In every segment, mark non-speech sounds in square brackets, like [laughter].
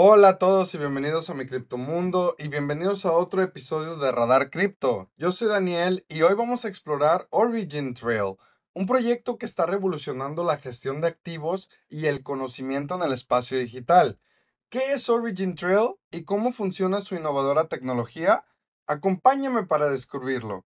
Hola a todos y bienvenidos a mi criptomundo y bienvenidos a otro episodio de Radar Cripto. Yo soy Daniel y hoy vamos a explorar Origin Trail, un proyecto que está revolucionando la gestión de activos y el conocimiento en el espacio digital. ¿Qué es Origin Trail y cómo funciona su innovadora tecnología? Acompáñame para descubrirlo.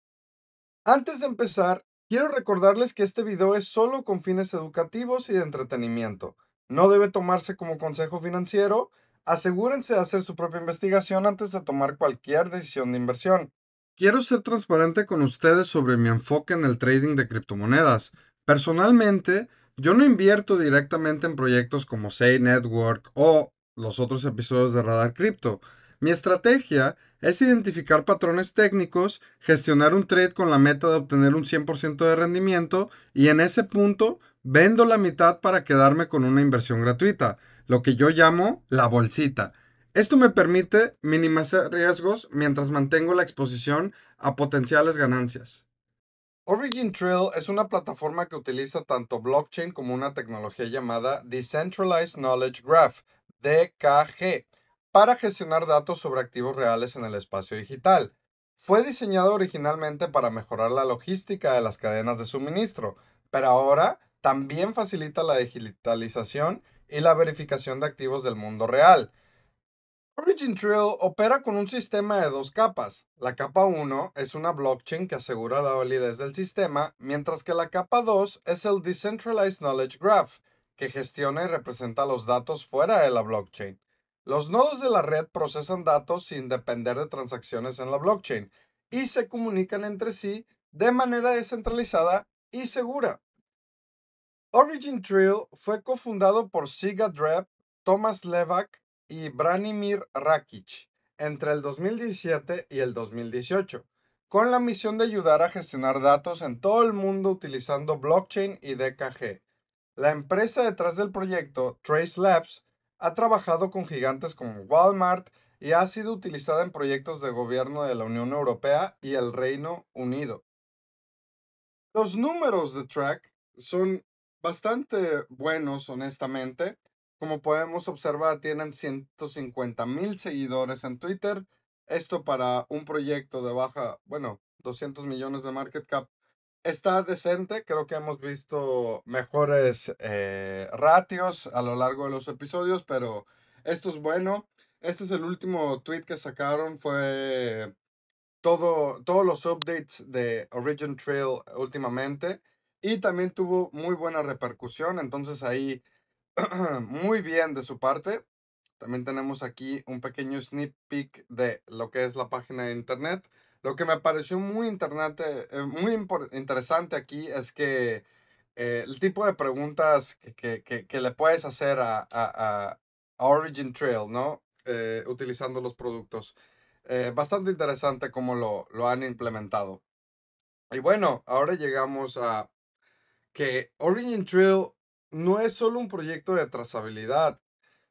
Antes de empezar, quiero recordarles que este video es solo con fines educativos y de entretenimiento. No debe tomarse como consejo financiero asegúrense de hacer su propia investigación antes de tomar cualquier decisión de inversión. Quiero ser transparente con ustedes sobre mi enfoque en el trading de criptomonedas. Personalmente, yo no invierto directamente en proyectos como Say Network o los otros episodios de Radar Crypto. Mi estrategia es identificar patrones técnicos, gestionar un trade con la meta de obtener un 100% de rendimiento y en ese punto vendo la mitad para quedarme con una inversión gratuita lo que yo llamo la bolsita. Esto me permite minimizar riesgos mientras mantengo la exposición a potenciales ganancias. Origin Trail es una plataforma que utiliza tanto blockchain como una tecnología llamada Decentralized Knowledge Graph, DKG, para gestionar datos sobre activos reales en el espacio digital. Fue diseñado originalmente para mejorar la logística de las cadenas de suministro, pero ahora también facilita la digitalización y la verificación de activos del mundo real. Origin opera con un sistema de dos capas. La capa 1 es una blockchain que asegura la validez del sistema, mientras que la capa 2 es el Decentralized Knowledge Graph, que gestiona y representa los datos fuera de la blockchain. Los nodos de la red procesan datos sin depender de transacciones en la blockchain y se comunican entre sí de manera descentralizada y segura. Origin Trail fue cofundado por Siga Drap, Thomas Levak y Branimir Rakic entre el 2017 y el 2018, con la misión de ayudar a gestionar datos en todo el mundo utilizando blockchain y DKG. La empresa detrás del proyecto, Trace Labs, ha trabajado con gigantes como Walmart y ha sido utilizada en proyectos de gobierno de la Unión Europea y el Reino Unido. Los números de Track son bastante buenos, honestamente. Como podemos observar, tienen 150 mil seguidores en Twitter. Esto para un proyecto de baja, bueno, 200 millones de market cap. Está decente, creo que hemos visto mejores eh, ratios a lo largo de los episodios, pero esto es bueno. Este es el último tweet que sacaron, fue todo, todos los updates de Origin Trail últimamente y también tuvo muy buena repercusión, entonces ahí [clears throat] muy bien de su parte. También tenemos aquí un pequeño sneak peek de lo que es la página de internet. Lo que me pareció muy, internet, eh, muy interesante aquí es que eh, el tipo de preguntas que, le puedes hacer a, Origin Trail, ¿no? Eh, utilizando los productos. bastante interesante cómo lo, lo han implementado. Y bueno, ahora llegamos a que Origin no es solo un proyecto de trazabilidad,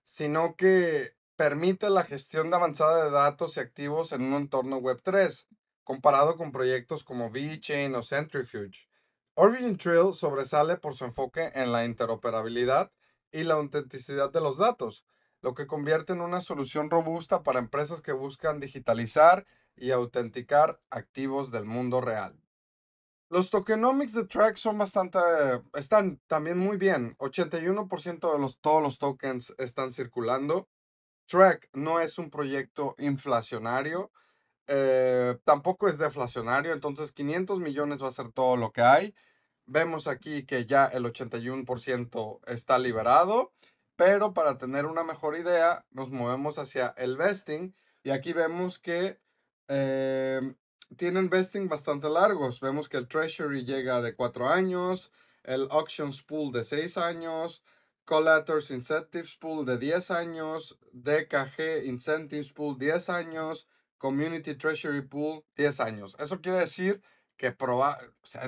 sino que permite la gestión avanzada de datos y activos en un entorno Web3, comparado con proyectos como VeChain o Centrifuge. Origin sobresale por su enfoque en la interoperabilidad y la autenticidad de los datos, lo que convierte en una solución robusta para empresas que buscan digitalizar y autenticar activos del mundo real. Los tokenomics de Track son bastante, están también muy bien. 81% de los, todos los tokens están circulando. Track no es un proyecto inflacionario, eh, tampoco es deflacionario, entonces 500 millones va a ser todo lo que hay. Vemos aquí que ya el 81% está liberado, pero para tener una mejor idea nos movemos hacia el vesting y aquí vemos que eh, tienen vesting bastante largos. Vemos que el Treasury llega de 4 años, el Auctions Pool de 6 años, Collators Incentives Pool de 10 años, DKG Incentives Pool 10 años, Community Treasury Pool 10 años. Eso quiere decir que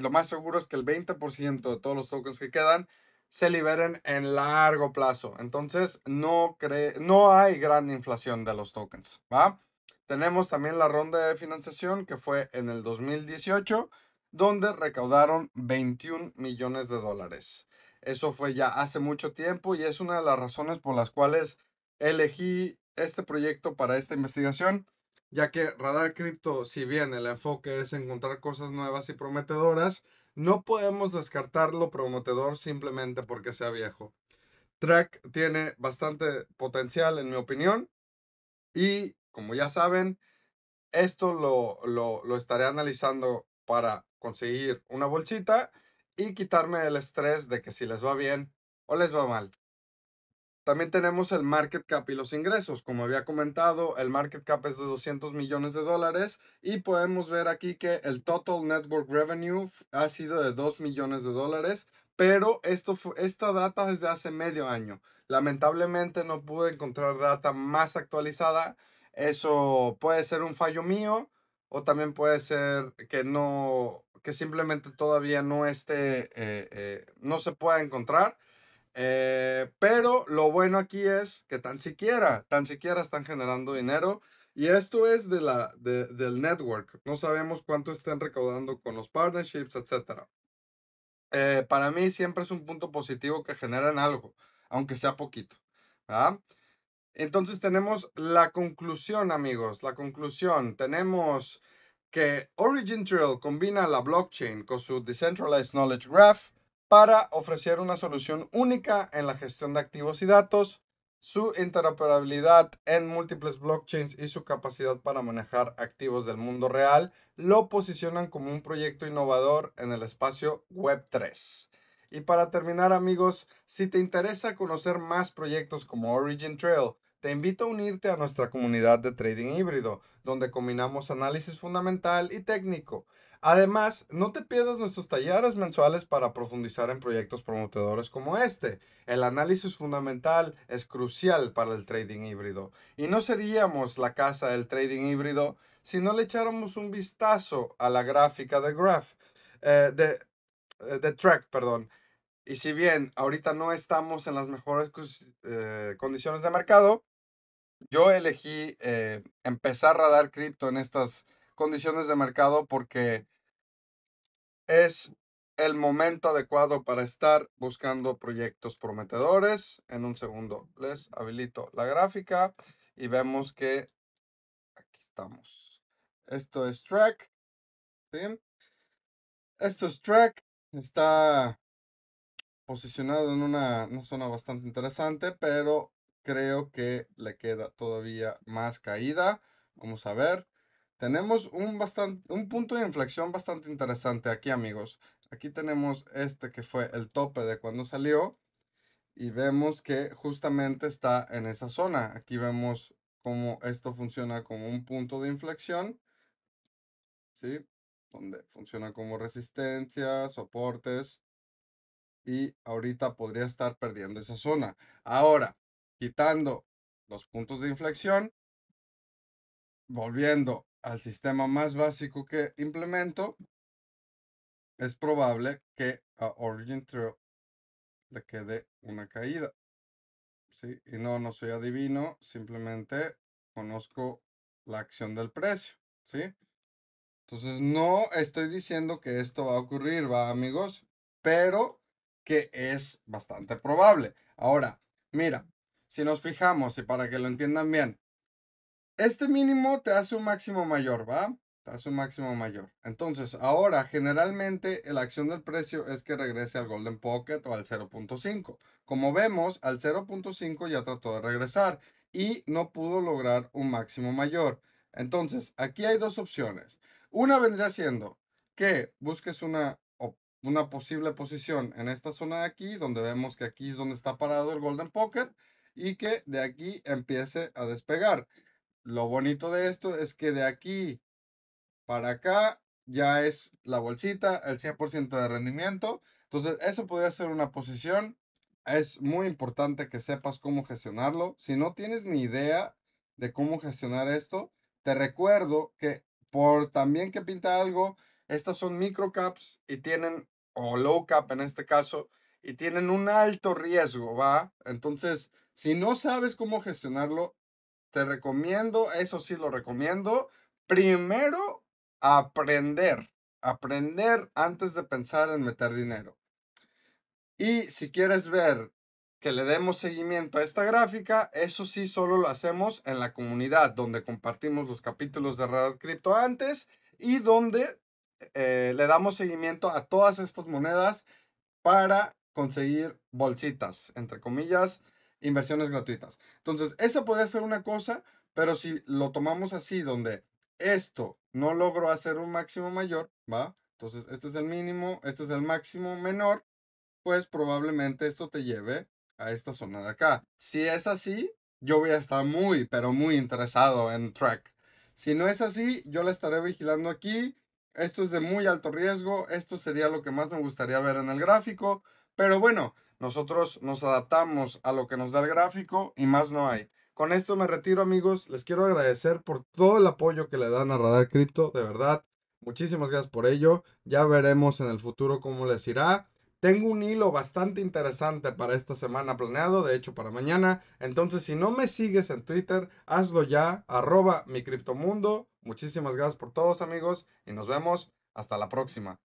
lo más seguro es que el 20% de todos los tokens que quedan se liberen en largo plazo. Entonces, no, cree no hay gran inflación de los tokens, ¿va? Tenemos también la ronda de financiación que fue en el 2018, donde recaudaron 21 millones de dólares. Eso fue ya hace mucho tiempo y es una de las razones por las cuales elegí este proyecto para esta investigación, ya que Radar Crypto, si bien el enfoque es encontrar cosas nuevas y prometedoras, no podemos descartar lo prometedor simplemente porque sea viejo. Track tiene bastante potencial, en mi opinión, y como ya saben, esto lo, lo, estaré analizando para conseguir una bolsita y quitarme el estrés de que si les va bien o les va mal. También tenemos el market cap y los ingresos. Como había comentado, el market cap es de 200 millones de dólares y podemos ver aquí que el total network revenue ha sido de 2 millones de dólares, pero esto esta data es de hace medio año. Lamentablemente no pude encontrar data más actualizada eso puede ser un fallo mío o también puede ser que no, que simplemente todavía no esté, eh, eh, no se pueda encontrar. Eh, pero lo bueno aquí es que tan siquiera, tan siquiera están generando dinero. Y esto es de la, del network. No sabemos cuánto estén recaudando con los partnerships, etc. para mí siempre es un punto positivo que generan algo, aunque sea poquito. ¿verdad? Entonces tenemos la conclusión, amigos, la conclusión. Tenemos que Origin Trail combina la blockchain con su Decentralized Knowledge Graph para ofrecer una solución única en la gestión de activos y datos, su interoperabilidad en múltiples blockchains y su capacidad para manejar activos del mundo real lo posicionan como un proyecto innovador en el espacio Web3. Y para terminar amigos, si te interesa conocer más proyectos como Origin Trail, te invito a unirte a nuestra comunidad de trading híbrido, donde combinamos análisis fundamental y técnico. Además, no te pierdas nuestros talleres mensuales para profundizar en proyectos prometedores como este. El análisis fundamental es crucial para el trading híbrido y no seríamos la casa del trading híbrido si no le echáramos un vistazo a la gráfica de Graf, eh, de, eh, de Track, perdón, y si bien ahorita no estamos en las mejores eh, condiciones de mercado, yo elegí eh, empezar a dar cripto en estas condiciones de mercado porque es el momento adecuado para estar buscando proyectos prometedores. En un segundo les habilito la gráfica y vemos que aquí estamos. Esto es track. Esto es track. Está posicionado en una, zona bastante interesante, pero creo que le queda todavía más caída. Vamos a ver. Tenemos un, bastante, un punto de inflexión bastante interesante aquí, amigos. Aquí tenemos este que fue el tope de cuando salió. Y vemos que justamente está en esa zona. Aquí vemos cómo esto funciona como un punto de inflexión. ¿Sí? Donde funciona como resistencia, soportes y ahorita podría estar perdiendo esa zona. Ahora, quitando los puntos de inflexión, volviendo al sistema más básico que implemento, es probable que a Origin True le quede una caída. ¿Sí? Y no, no soy adivino, simplemente conozco la acción del precio. ¿Sí? Entonces, no estoy diciendo que esto va a ocurrir, va amigos, pero que es bastante probable. Ahora, mira, si nos fijamos y para que lo entiendan bien, este mínimo te hace un máximo mayor, ¿va? Te hace un máximo mayor. Entonces, ahora generalmente la acción del precio es que regrese al Golden Pocket o al 0.5. Como vemos, al 0.5 ya trató de regresar y no pudo lograr un máximo mayor. Entonces, aquí hay dos opciones. Una vendría siendo que busques una una posible posición en esta zona de aquí, donde vemos que aquí es donde está parado el Golden Poker y que de aquí empiece a despegar. Lo bonito de esto es que de aquí para acá ya es la bolsita, el 100% de rendimiento. Entonces, eso podría ser una posición. Es muy importante que sepas cómo gestionarlo. Si no tienes ni idea de cómo gestionar esto, te recuerdo que por también que pinta algo, estas son micro caps y tienen, o low cap en este caso, y tienen un alto riesgo, ¿va? Entonces, si no sabes cómo gestionarlo, te recomiendo, eso sí lo recomiendo, primero aprender, aprender antes de pensar en meter dinero. Y si quieres ver que le demos seguimiento a esta gráfica, eso sí solo lo hacemos en la comunidad donde compartimos los capítulos de Red Crypto antes y donde eh, le damos seguimiento a todas estas monedas para conseguir bolsitas, entre comillas, inversiones gratuitas. Entonces, esa puede ser una cosa, pero si lo tomamos así, donde esto no logró hacer un máximo mayor, ¿va? Entonces, este es el mínimo, este es el máximo menor, pues probablemente esto te lleve a esta zona de acá. Si es así, yo voy a estar muy, pero muy interesado en track. Si no es así, yo la estaré vigilando aquí esto es de muy alto riesgo, esto sería lo que más me gustaría ver en el gráfico, pero bueno, nosotros nos adaptamos a lo que nos da el gráfico y más no hay. Con esto me retiro amigos, les quiero agradecer por todo el apoyo que le dan a Radar Crypto, de verdad, muchísimas gracias por ello, ya veremos en el futuro cómo les irá. Tengo un hilo bastante interesante para esta semana planeado, de hecho para mañana. Entonces, si no me sigues en Twitter, hazlo ya, arroba mi criptomundo. Muchísimas gracias por todos amigos y nos vemos hasta la próxima.